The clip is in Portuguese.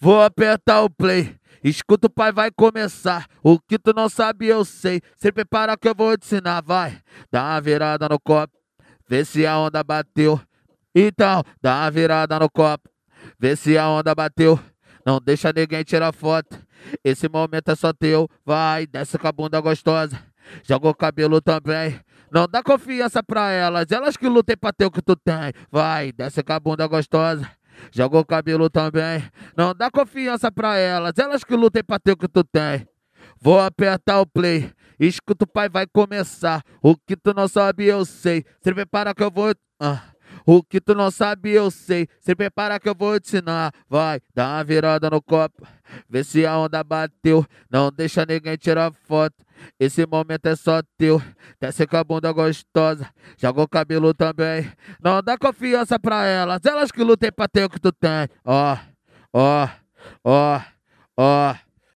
Vou apertar o play. Escuta, o pai vai começar. O que tu não sabe, eu sei. Se prepara que eu vou te ensinar, vai. Dá uma virada no copo, vê se a onda bateu. Então, dá uma virada no copo, vê se a onda bateu. Não deixa ninguém tirar foto. Esse momento é só teu. Vai, desce com a bunda gostosa. Joga o cabelo também. Não dá confiança pra elas, elas que lutem pra ter o que tu tem. Vai, desce com a bunda gostosa. Jogou o cabelo também. Não dá confiança pra elas, elas que lutem pra ter o que tu tem. Vou apertar o play, escuta o pai vai começar. O que tu não sabe eu sei, se prepara que eu vou. Ah. O que tu não sabe, eu sei. Se prepara que eu vou te ensinar. Vai, dá uma virada no copo. Vê se a onda bateu. Não deixa ninguém tirar foto. Esse momento é só teu. Desce com a bunda gostosa. Joga o cabelo também. Não dá confiança pra elas. Elas que lutem pra ter o que tu tem. Ó, ó, ó, ó.